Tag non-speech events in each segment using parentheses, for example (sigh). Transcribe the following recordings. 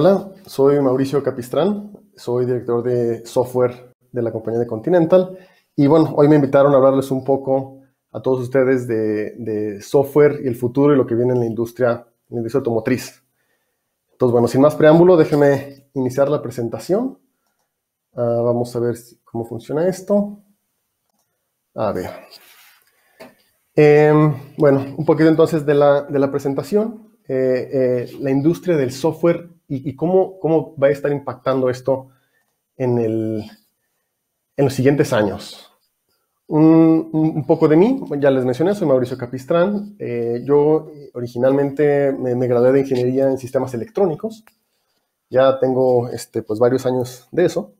Hola, soy Mauricio Capistrán, soy director de software de la compañía de Continental y bueno, hoy me invitaron a hablarles un poco a todos ustedes de, software y el futuro y lo que viene en la industria, automotriz. Entonces, bueno, sin más preámbulo, déjenme iniciar la presentación. Ah, vamos a ver cómo funciona esto. A ver. Em, bueno, un poquito entonces de la, presentación. Eh, eh, la industria del software y, cómo, cómo, va a estar impactando esto en, el, en los siguientes años. Un, poco de mí, ya les mencioné, soy Mauricio Capistrán. Eh, yo originalmente me, gradué de ingeniería en sistemas electrónicos. Ya tengo este, pues, varios años de eso.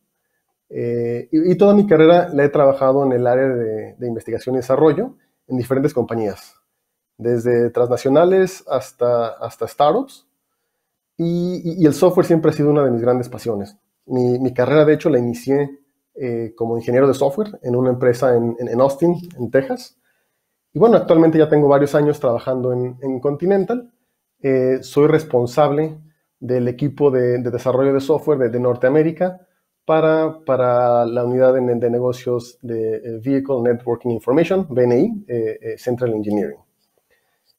Eh, y, toda mi carrera la he trabajado en el área de, investigación y desarrollo en diferentes compañías, desde transnacionales hasta, hasta startups. Y, el software siempre ha sido una de mis grandes pasiones. Mi, carrera, de hecho, la inicié eh, como ingeniero de software en una empresa en, en, Austin, en Texas. Y bueno, actualmente ya tengo varios años trabajando en, Continental. Eh, soy responsable del equipo de, desarrollo de software de, Norteamérica para, para, la unidad de, negocios de eh, Vehicle Networking Information, BNI, Central Engineering.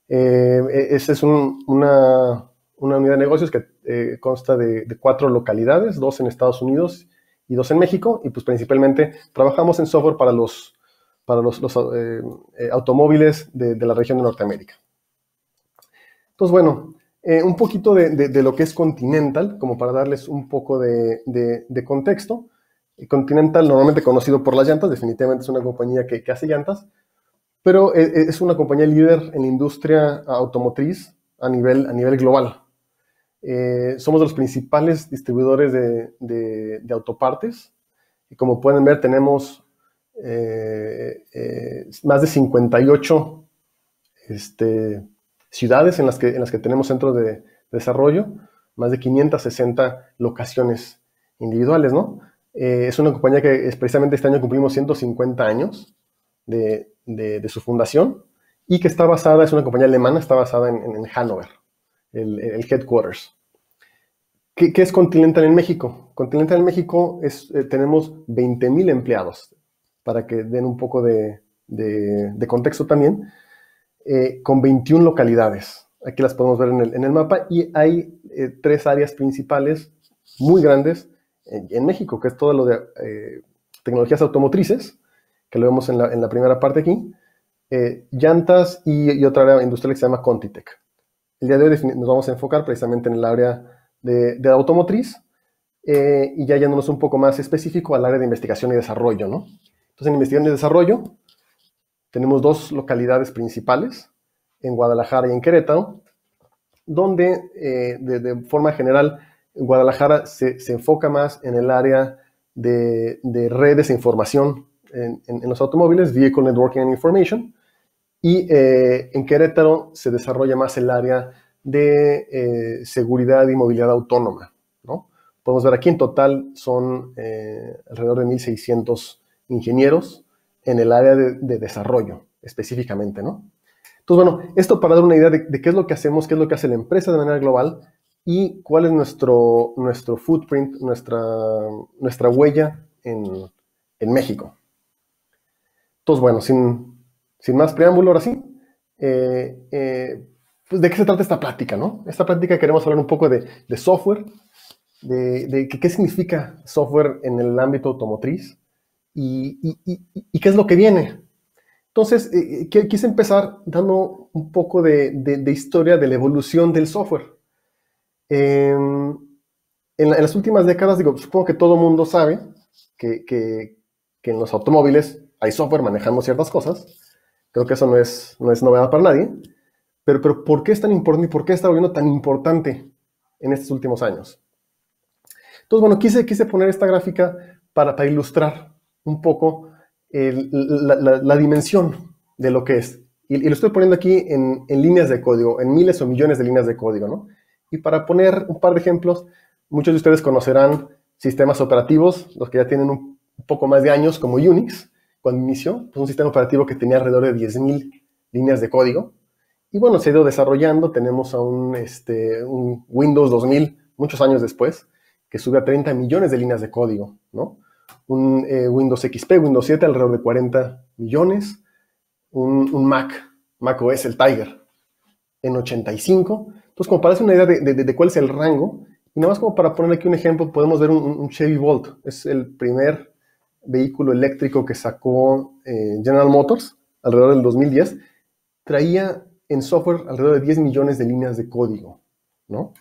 E, esa es una, una unidad de negocios que eh, consta de, cuatro localidades, dos en Estados Unidos y dos en México, y pues principalmente trabajamos en software para los, para los, eh, eh, automóviles de, la región de Norteamérica. Entonces, bueno, un poquito de, lo que es Continental, como para darles un poco de, contexto. Continental, normalmente conocido por las llantas, definitivamente es una compañía que, que hace llantas, pero es una compañía líder en la industria automotriz a nivel, a nivel global. Eh, somos los principales distribuidores de, autopartes. Y como pueden ver, tenemos eh, eh, más de 58 este, ciudades en las, que, tenemos centros de desarrollo, más de 560 locaciones individuales, ¿no? es una compañía que precisamente este año cumplimos 150 años de, su fundación y que está basada, es una compañía alemana, está basada en Hannover el, headquarters. ¿Qué, es Continental en México? Continental en México es, eh, tenemos 20.000 empleados, para que den un poco de, contexto también, eh, con 21 localidades. Aquí las podemos ver en el, mapa y hay eh, tres áreas principales muy grandes en, México, que es todo lo de tecnologías automotrices, que lo vemos en la, primera parte aquí, llantas y, y, otra área industrial que se llama Contitec el día de hoy nos vamos a enfocar precisamente en el área de, automotriz eh, y ya yéndonos un poco más específico al área de investigación y desarrollo, ¿no? Entonces, en investigación y desarrollo tenemos dos localidades principales, en Guadalajara y en Querétaro, donde eh, de, forma general Guadalajara se, enfoca más en el área de, redes e información en, en, los automóviles, Vehicle Networking and Information, y eh, en Querétaro se desarrolla más el área de eh, seguridad y movilidad autónoma. ¿no? Podemos ver aquí en total son eh, alrededor de 1.600 ingenieros en el área de, desarrollo específicamente. ¿no? Entonces, bueno, esto para dar una idea de, qué es lo que hacemos, qué es lo que hace la empresa de manera global y cuál es nuestro, nuestro footprint, nuestra, nuestra huella en, en México. Entonces, bueno, sin, sin más preámbulo, ahora sí, eh, eh, pues ¿de qué se trata esta plática? No? Esta plática queremos hablar un poco de, software, de, qué significa software en el ámbito automotriz y, qué es lo que viene. Entonces, eh, quise empezar dando un poco de, historia de la evolución del software. Em, en, las últimas décadas, digo, supongo que todo el mundo sabe que, que en los automóviles hay software manejando ciertas cosas, Creo que eso no es, no es novedad para nadie. Pero, pero ¿por qué es tan importante y por qué está volviendo tan importante en estos últimos años? Entonces, bueno, quise, quise poner esta gráfica para, ilustrar un poco la, dimensión de lo que es. Y, lo estoy poniendo aquí en, en, líneas de código, en miles o millones de líneas de código, ¿no? Y para poner un par de ejemplos, muchos de ustedes conocerán sistemas operativos, los que ya tienen un poco más de años, como Unix, cuando inició, pues un sistema operativo que tenía alrededor de 10.000 líneas de código. Y bueno, se ha ido desarrollando, tenemos a un, este, Windows 2000 muchos años después, que sube a 30 millones de líneas de código, ¿no? Un eh, Windows XP, Windows 7 alrededor de 40 millones, un, Mac, Mac OS, el Tiger, en 85. Entonces, como para hacer una idea de, cuál es el rango, y nada más como para poner aquí un ejemplo, podemos ver un, un Chevy Volt, es el primer vehículo eléctrico que sacó eh, General Motors alrededor del 2010 traía en software alrededor de 10 millones de líneas de código, ¿no?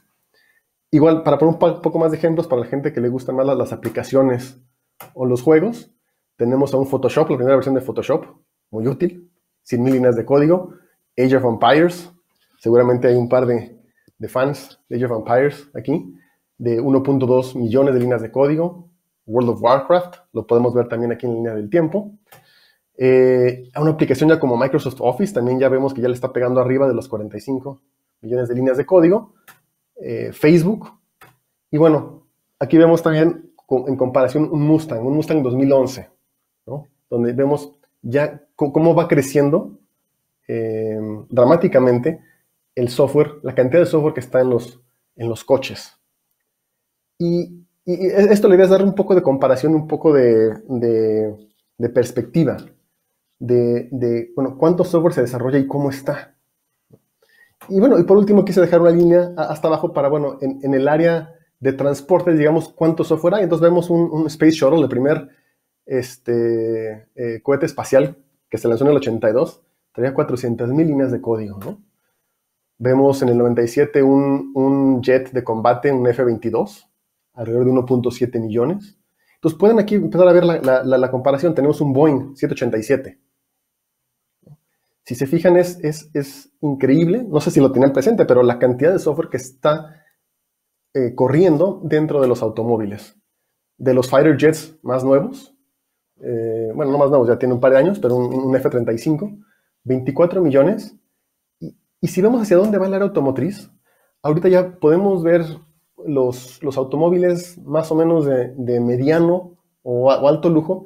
Igual, para poner un poco más de ejemplos para la gente que le gustan más las, aplicaciones o los juegos, tenemos a un Photoshop, la primera versión de Photoshop, muy útil, mil líneas de código, Age of Empires, seguramente hay un par de, de fans de Age of Empires aquí, de 1.2 millones de líneas de código, World of Warcraft, lo podemos ver también aquí en línea del tiempo. Eh, a una aplicación ya como Microsoft Office, también ya vemos que ya le está pegando arriba de los 45 millones de líneas de código. Eh, Facebook. Y bueno, aquí vemos también en comparación un Mustang, un Mustang 2011, ¿no? donde vemos ya cómo va creciendo eh, dramáticamente el software, la cantidad de software que está en los, en los coches. Y y e-, esto le voy a dar un poco de comparación, un poco de, perspectiva de, bueno, cuánto software se desarrolla y cómo está. Y bueno, y por último quise dejar una línea hasta abajo para, bueno, en, el área de transporte, digamos, cuánto software hay. Entonces vemos un, Space Shuttle, el primer este, eh, cohete espacial que se lanzó en el 82, tenía 400.000 líneas de código, ¿no? Vemos en el 97 un, un jet de combate, un F-22, alrededor de 1.7 millones. Entonces pueden aquí empezar a ver la, comparación. Tenemos un Boeing 787. Si se fijan, es, es, es, increíble. No sé si lo tienen presente, pero la cantidad de software que está eh, corriendo dentro de los automóviles. De los fighter jets más nuevos, eh, bueno, no más nuevos, ya tiene un par de años, pero un, F-35, 24 millones. Y, si vemos hacia dónde va la automotriz, ahorita ya podemos ver los, automóviles más o menos de, mediano o, alto lujo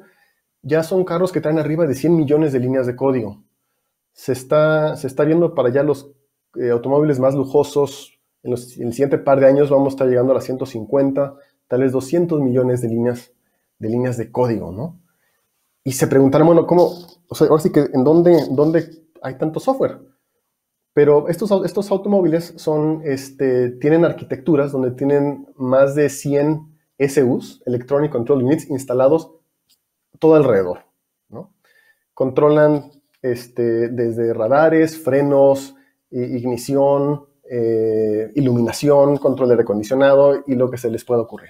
ya son carros que traen arriba de 100 millones de líneas de código. Se está, se está viendo para allá los eh, automóviles más lujosos. En, el siguiente par de años vamos a estar llegando a las 150, tal vez 200 millones de líneas de, líneas de código, ¿no? Y se preguntaron, bueno, ¿cómo? O sea, ahora sí que, ¿en dónde, dónde hay tanto software? Pero estos, estos automóviles son, este, tienen arquitecturas donde tienen más de 100 SUs, Electronic Control Units, instalados todo alrededor. Controlan este, desde radares, frenos, ignición, eh, iluminación, control de aire acondicionado y lo que se les pueda ocurrir.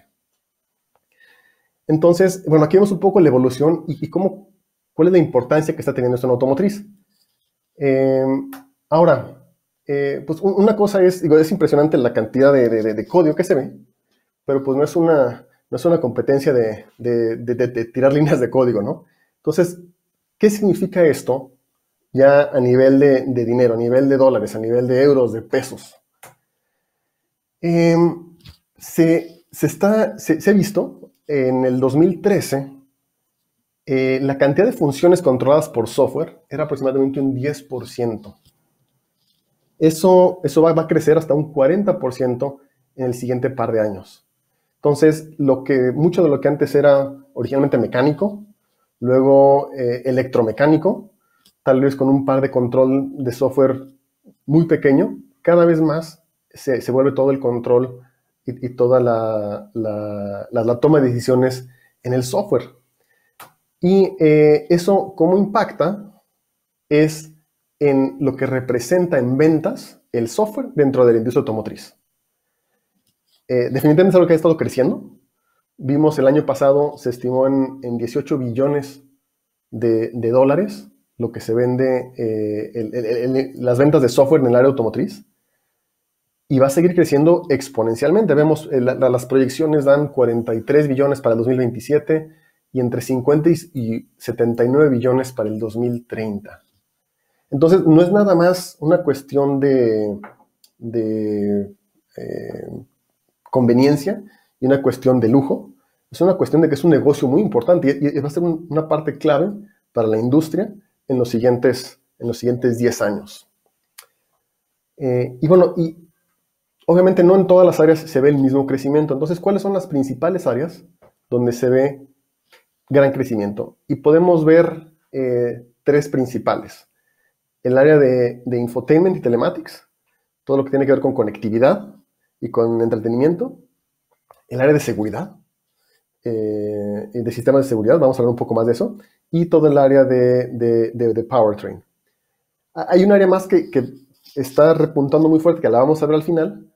Entonces, bueno, aquí vemos un poco la evolución y, cómo, cuál es la importancia que está teniendo esto en automotriz. Em, Ahora, eh, pues una cosa es, digo, es impresionante la cantidad de, código que se ve, pero pues no es una, es una competencia de, tirar líneas de código, ¿no? Entonces, ¿qué significa esto ya a nivel de, dinero, a nivel de dólares, a nivel de euros, de pesos. Em, se, está, ha visto en el 2013 eh, la cantidad de funciones controladas por software era aproximadamente un 10%. Eso, eso va, a crecer hasta un 40% en el siguiente par de años. Entonces, lo que, mucho de lo que antes era originalmente mecánico, luego eh, electromecánico, tal vez con un par de control de software muy pequeño, cada vez más se, vuelve todo el control y, toda la, toma de decisiones en el software. Y eh, eso, ¿cómo impacta? Es en lo que representa en ventas el software dentro de la industria automotriz. Eh, definitivamente es algo que ha estado creciendo. Vimos el año pasado, se estimó en, 18 billones de, dólares lo que se vende, eh, las ventas de software en el área automotriz. Y va a seguir creciendo exponencialmente. Vemos, eh, las proyecciones dan 43 billones para el 2027 y entre 50 y 79 billones para el 2030. Entonces, no es nada más una cuestión de, eh, conveniencia y una cuestión de lujo, es una cuestión de que es un negocio muy importante y, va a ser una parte clave para la industria en los siguientes, en los siguientes 10 años. Eh, y bueno, y obviamente no en todas las áreas se ve el mismo crecimiento. Entonces, ¿cuáles son las principales áreas donde se ve gran crecimiento? Y podemos ver eh, tres principales el área de, infotainment y telematics, todo lo que tiene que ver con conectividad y con entretenimiento, el área de seguridad, eh, de sistemas de seguridad, vamos a hablar un poco más de eso, y todo el área de, powertrain. Hay un área más que, está repuntando muy fuerte, que la vamos a ver al final,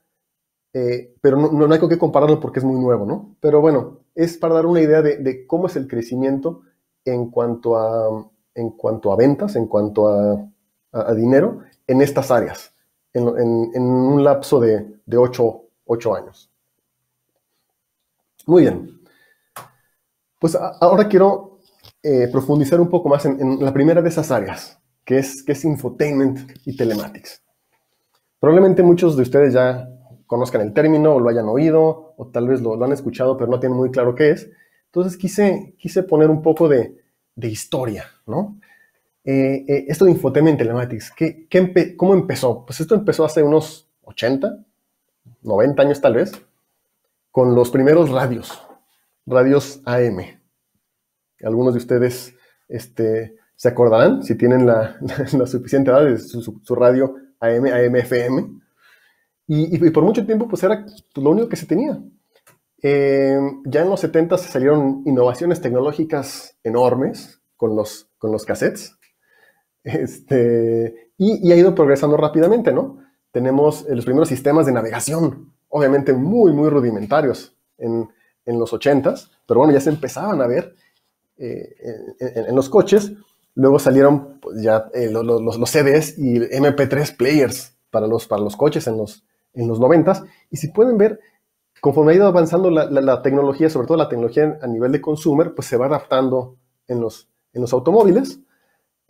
eh, pero no, hay con qué compararlo porque es muy nuevo, ¿no? Pero bueno, es para dar una idea de, cómo es el crecimiento en cuanto a, en cuanto a ventas, en cuanto a a, dinero en estas áreas, en, un lapso de, de años. Muy bien. Pues ahora quiero eh, profundizar un poco más en, la primera de esas áreas, que es, que es infotainment y telematics. Probablemente muchos de ustedes ya conozcan el término o lo hayan oído o tal vez lo, han escuchado pero no tienen muy claro qué es. Entonces quise, quise poner un poco de, de historia, ¿no? Eh, eh, esto de Infotainment Telematics, ¿cómo empezó? Pues esto empezó hace unos 80, 90 años tal vez, con los primeros radios, radios AM. Algunos de ustedes este, se acordarán, si tienen la, (laughs) suficiente edad, de su, radio AM, am Y, por mucho tiempo, pues era lo único que se tenía. Eh, ya en los 70 se salieron innovaciones tecnológicas enormes con los, con los cassettes este, y, ha ido progresando rápidamente, ¿no? Tenemos eh, los primeros sistemas de navegación, obviamente muy, muy rudimentarios en, los 80 pero bueno, ya se empezaban a ver eh, en, los coches. Luego salieron pues, ya eh, los, CDs y MP3 players para los, para los coches en los, en los 90 Y si pueden ver, conforme ha ido avanzando la, la, tecnología, sobre todo la tecnología a nivel de consumer, pues se va adaptando en los, en los automóviles.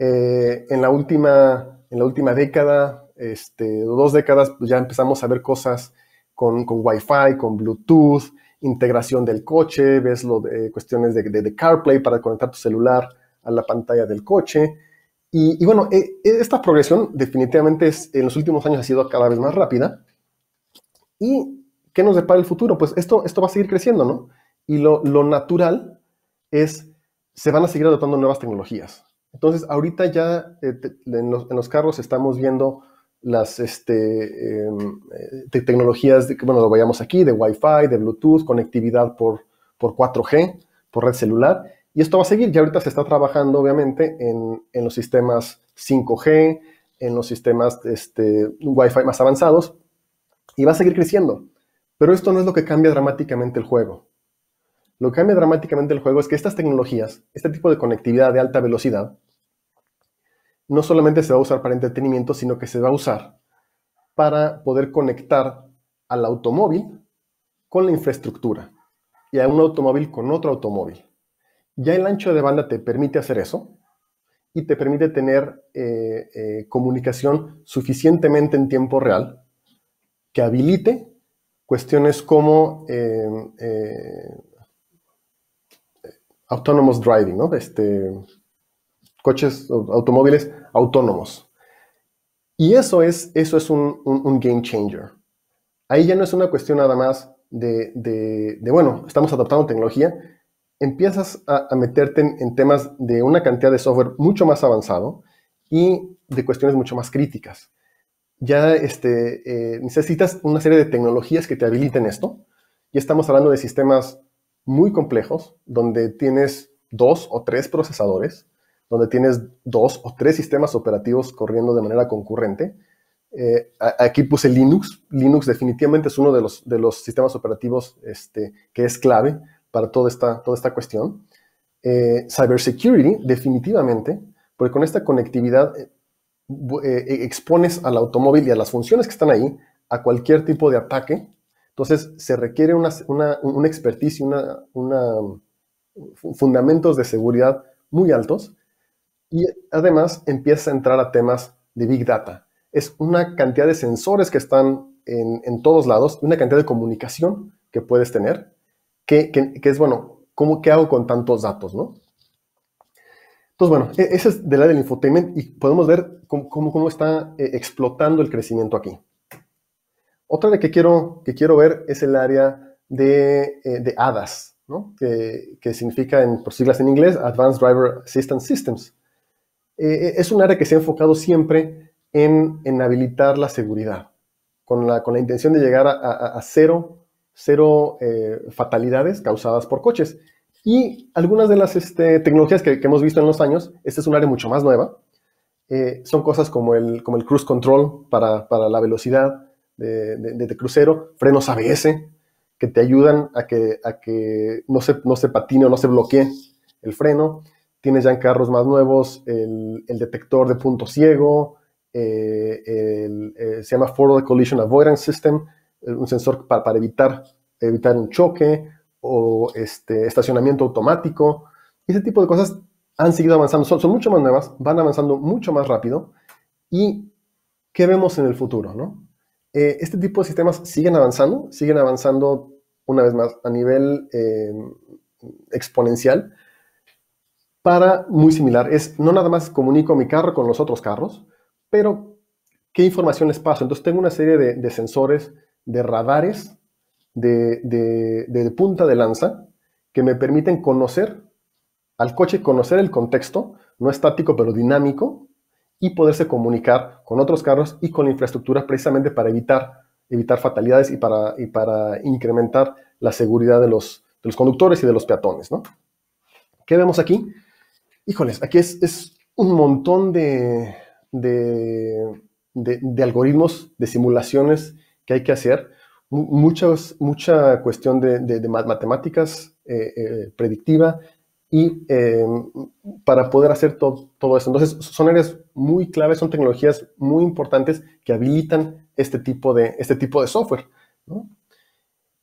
Eh, en, la última, en la última década, este, dos décadas, pues ya empezamos a ver cosas con, con Wi-Fi, con Bluetooth, integración del coche, ves lo de, eh, cuestiones de, CarPlay para conectar tu celular a la pantalla del coche. Y, bueno, eh, esta progresión definitivamente es, en los últimos años ha sido cada vez más rápida. ¿Y qué nos depara el futuro? Pues esto, esto va a seguir creciendo, ¿no? Y lo, lo natural es, se van a seguir adoptando nuevas tecnologías. Entonces, ahorita ya eh, en, los, carros estamos viendo las este, em, eh, tecnologías, de, bueno, lo aquí, de Wi-Fi, de Bluetooth, conectividad por, por 4G, por red celular. Y esto va a seguir, ya ahorita se está trabajando obviamente en, los sistemas 5G, en los sistemas este, Wi-Fi más avanzados, y va a seguir creciendo. Pero esto no es lo que cambia dramáticamente el juego. Lo que cambia dramáticamente el juego es que estas tecnologías, este tipo de conectividad de alta velocidad, no solamente se va a usar para entretenimiento, sino que se va a usar para poder conectar al automóvil con la infraestructura y a un automóvil con otro automóvil. Ya el ancho de banda te permite hacer eso y te permite tener eh, eh, comunicación suficientemente en tiempo real que habilite cuestiones como eh, autonomous driving, ¿no? Este, coches, automóviles autónomos. Y eso es, eso es un, un, game changer. Ahí ya no es una cuestión nada más de, de, bueno, estamos adoptando tecnología, empiezas a, meterte en, temas de una cantidad de software mucho más avanzado y de cuestiones mucho más críticas. Ya este, eh, necesitas una serie de tecnologías que te habiliten esto. Ya estamos hablando de sistemas muy complejos, donde tienes dos o tres procesadores, donde tienes dos o tres sistemas operativos corriendo de manera concurrente. Eh, aquí puse Linux. Linux definitivamente es uno de los, de los sistemas operativos este, que es clave para toda esta, toda esta cuestión. Eh, cybersecurity, definitivamente, porque con esta conectividad eh, e, expones al automóvil y a las funciones que están ahí a cualquier tipo de ataque. Entonces se requiere una, una, expertise, una, una, mm, fundamentos de seguridad muy altos y además empieza a entrar a temas de Big Data. Es una cantidad de sensores que están en, todos lados, una cantidad de comunicación que puedes tener, que, es, bueno, ¿cómo, ¿qué hago con tantos datos, no? Entonces, bueno, e, ese es del área del infotainment y podemos ver cómo, cómo, está eh, explotando el crecimiento aquí. Otra de que quiero, que quiero ver es el área de, eh, ADAS, que, significa por siglas en inglés Advanced Driver Assistance Systems. Eh, eh, es un área que se ha enfocado siempre en, habilitar la seguridad, con la, intención de llegar a, a, cero, eh, fatalidades causadas por coches. Y algunas de las este, tecnologías que, hemos visto en los años, esta es un área mucho más nueva, son cosas como el, como el cruise control para, la velocidad de, crucero, frenos ABS, que te ayudan a que, no, se, no se patine o no se bloquee el freno, tienes ya en carros más nuevos el, detector de punto ciego, eh, eh, se llama Forward Collision Avoidance System, eh, un sensor para, evitar, un choque o este, estacionamiento automático. Ese tipo de cosas han seguido avanzando, son, mucho más nuevas, van avanzando mucho más rápido. ¿Y qué vemos en el futuro? este tipo de sistemas siguen avanzando, siguen avanzando una vez más a nivel exponencial para muy similar. Es no nada más comunico mi carro con los otros carros, pero qué información les paso. Entonces tengo una serie de, sensores, de radares, de, punta de lanza, que me permiten conocer al coche, conocer el contexto, no estático, pero dinámico, y poderse comunicar con otros carros y con la infraestructura precisamente para evitar, evitar fatalidades y para, incrementar la seguridad de los, de los conductores y de los peatones. ¿no? ¿Qué vemos aquí? híjoles, aquí es, un montón de, algoritmos, de simulaciones que hay que hacer, muchas, mucha cuestión de, matemáticas eh, eh, predictiva y em, para poder hacer todo eso. Entonces, son áreas muy claves, son tecnologías muy importantes que habilitan este tipo de, este tipo de software.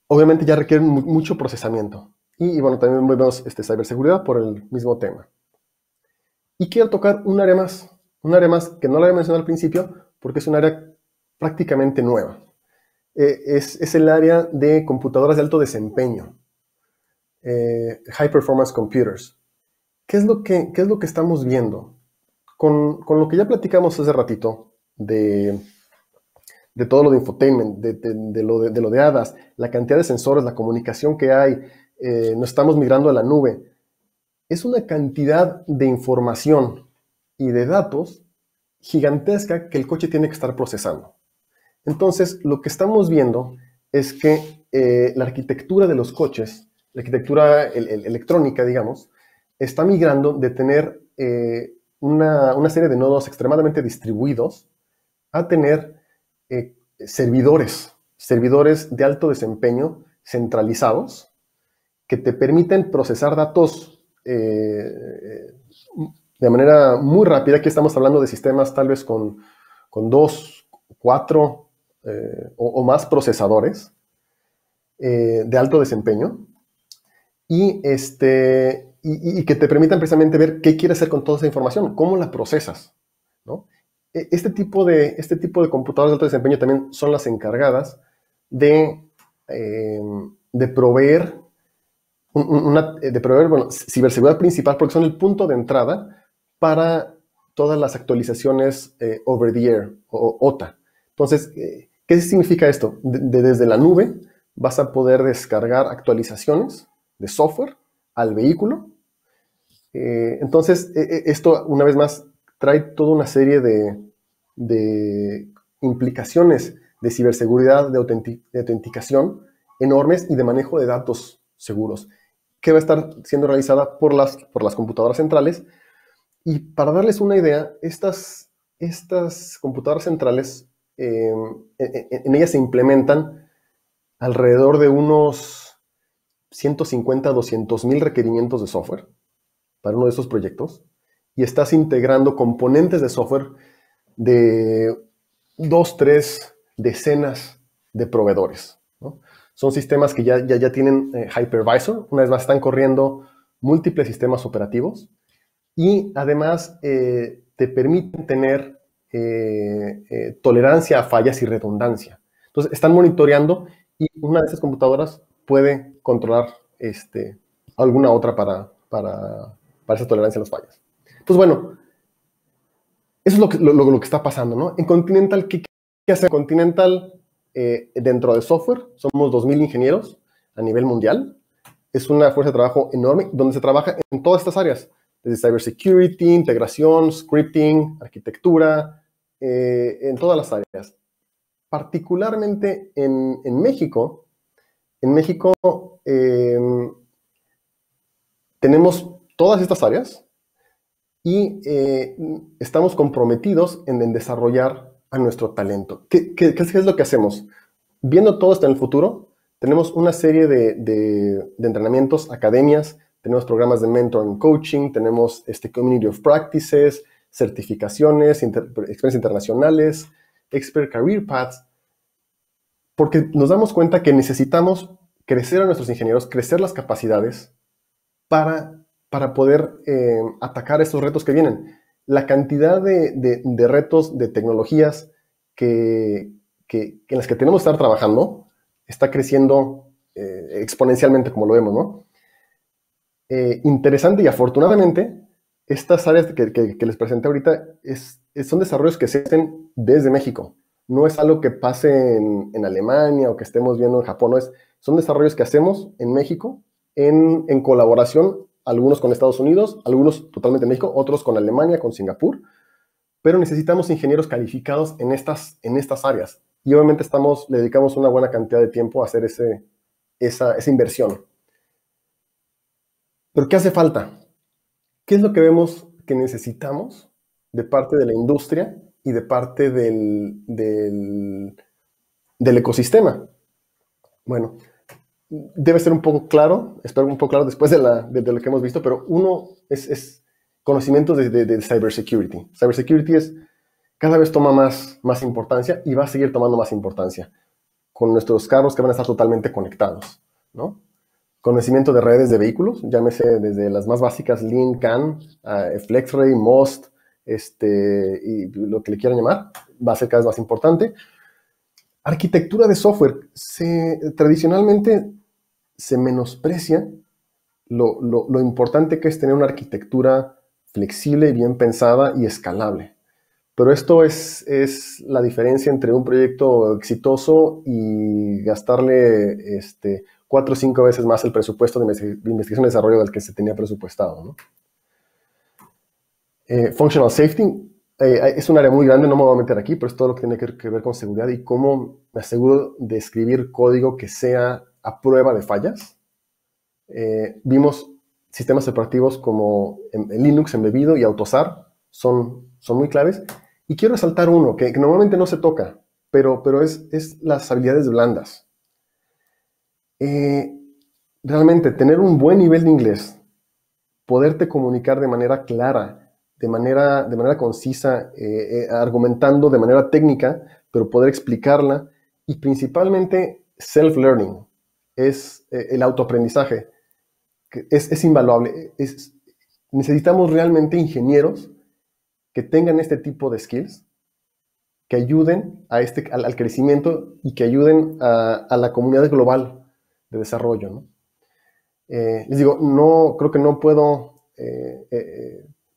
Obviamente ya requieren mucho procesamiento. Y, bueno, también vemos este, ciberseguridad por el mismo tema. Y quiero tocar un área más, un área más que no la había mencionado al principio porque es un área prácticamente nueva. Eh, es, el área de computadoras de alto desempeño, eh, High Performance Computers. ¿Qué es lo que, estamos viendo? Con, lo que ya platicamos hace ratito de, todo lo de infotainment, de, lo de, hadas, la cantidad de sensores, la comunicación que hay, eh, nos estamos migrando a la nube es una cantidad de información y de datos gigantesca que el coche tiene que estar procesando. Entonces, lo que estamos viendo es que eh, la arquitectura de los coches, la arquitectura electrónica, digamos, está migrando de tener eh, una, serie de nodos extremadamente distribuidos a tener eh, servidores, servidores de alto desempeño centralizados que te permiten procesar datos eh, de manera muy rápida, aquí estamos hablando de sistemas tal vez con, dos, cuatro eh, o, más procesadores eh, de alto desempeño y, este, y, que te permitan precisamente ver qué quieres hacer con toda esa información, cómo la procesas. E, este, tipo de, este tipo de computadoras de alto desempeño también son las encargadas de, de proveer eh, de proveer, bueno, ciberseguridad principal porque son el punto de entrada para todas las actualizaciones eh, over the air o OTA. Entonces, eh, ¿qué significa esto? desde la nube vas a poder descargar actualizaciones de software al vehículo. entonces, e, e, esto una vez más trae toda una serie de, implicaciones de ciberseguridad, de autenticación enormes y de manejo de datos seguros que va a estar siendo realizada por las, por las computadoras centrales. Y para darles una idea, estas, estas computadoras centrales, em, en, ellas se implementan alrededor de unos 150 200 mil requerimientos de software para uno de esos proyectos y estás integrando componentes de software de dos, tres decenas de proveedores. ¿no? Son sistemas que ya, tienen eh, hypervisor, una vez más están corriendo múltiples sistemas operativos y además eh, te permiten tener eh, tolerancia a fallas y redundancia. Entonces, están monitoreando y una de esas computadoras puede controlar este, alguna otra para, para, esa tolerancia a las fallas. Entonces, bueno, eso es lo que, lo, que está pasando, ¿no? En Continental, ¿qué, qué hace Continental? Eh, dentro de software. Somos 2.000 ingenieros a nivel mundial. Es una fuerza de trabajo enorme donde se trabaja en todas estas áreas, desde cybersecurity, integración, scripting, arquitectura, eh, en todas las áreas. Particularmente en, en México, en México em, tenemos todas estas áreas y eh, estamos comprometidos en, en desarrollar nuestro talento. ¿Qué, es lo que hacemos? Viendo todo hasta en el futuro, tenemos una serie de, entrenamientos, academias, tenemos programas de mentoring, coaching, tenemos este community of practices, certificaciones, experiencias internacionales, expert career paths, porque nos damos cuenta que necesitamos crecer a nuestros ingenieros, crecer las capacidades para, para poder eh, atacar esos retos que vienen la cantidad de, retos, de tecnologías que, en las que tenemos que estar trabajando está creciendo eh, exponencialmente, como lo vemos, ¿no? Eh, interesante y afortunadamente, estas áreas que, les presenté ahorita son desarrollos que se hacen desde México. No es algo que pase en, Alemania o que estemos viendo en Japón, es, son desarrollos que hacemos en México en, en colaboración algunos con Estados Unidos, algunos totalmente México, otros con Alemania, con Singapur, pero necesitamos ingenieros calificados en estas, en estas áreas. Y obviamente estamos, le dedicamos una buena cantidad de tiempo a hacer ese, esa, inversión. ¿Pero qué hace falta? ¿Qué es lo que vemos que necesitamos de parte de la industria y de parte del, del, del ecosistema? Bueno, debe ser un poco claro, espero un poco claro después de, lo que hemos visto, pero uno es, conocimiento conocimientos de, cybersecurity. Cybersecurity es, cada vez toma más, importancia y va a seguir tomando más importancia con nuestros carros que van a estar totalmente conectados, ¿no? Conocimiento de redes de vehículos, llámese desde las más básicas, Lean, CAN, eh, FlexRay, MOST, este, y lo que le quieran llamar, va a ser cada vez más importante. Arquitectura de software. Se, tradicionalmente se menosprecia lo, importante que es tener una arquitectura flexible y bien pensada y escalable. Pero esto es, es la diferencia entre un proyecto exitoso y gastarle este, cuatro o cinco veces más el presupuesto de investigación y desarrollo del que se tenía presupuestado. ¿no? Eh, functional safety, eh, eh, es un área muy grande, no me voy a meter aquí, pero es todo lo que tiene que, ver con seguridad y cómo me aseguro de escribir código que sea a prueba de fallas. Eh, vimos sistemas operativos como Linux embebido y AutoSAR, son, son muy claves. Y quiero resaltar uno que, normalmente no se toca, pero, pero es, las habilidades blandas. realmente, tener un buen nivel de inglés, poderte comunicar de manera clara, de manera, de manera concisa, eh, eh, argumentando de manera técnica, pero poder explicarla. Y principalmente self-learning, es eh, el autoaprendizaje, es, invaluable. Es, necesitamos realmente ingenieros que tengan este tipo de skills, que ayuden a este, al, crecimiento y que ayuden a, la comunidad global de desarrollo. les digo, no, creo que no puedo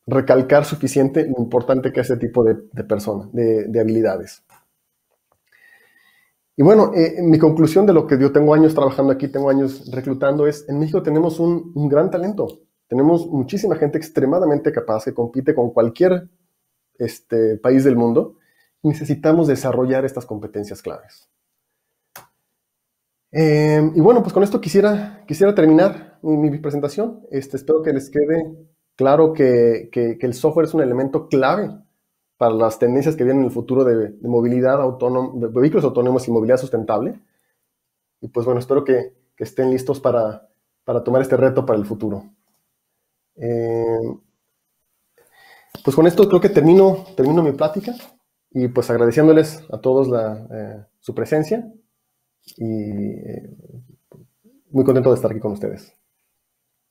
recalcar suficiente lo importante que es este tipo de, personas, de, habilidades. Y bueno, eh, mi conclusión de lo que yo tengo años trabajando aquí, tengo años reclutando, es en México tenemos un, gran talento. Tenemos muchísima gente extremadamente capaz que compite con cualquier este, país del mundo. Necesitamos desarrollar estas competencias claves. Eh, y bueno, pues con esto quisiera, quisiera terminar mi, presentación. Este, espero que les quede claro que, el software es un elemento clave para las tendencias que vienen en el futuro de, movilidad autónoma, de vehículos autónomos y movilidad sustentable. Y pues bueno, espero que, estén listos para, tomar este reto para el futuro. Eh, pues con esto creo que termino, mi plática y pues agradeciéndoles a todos eh, su presencia y eh, muy contento de estar aquí con ustedes.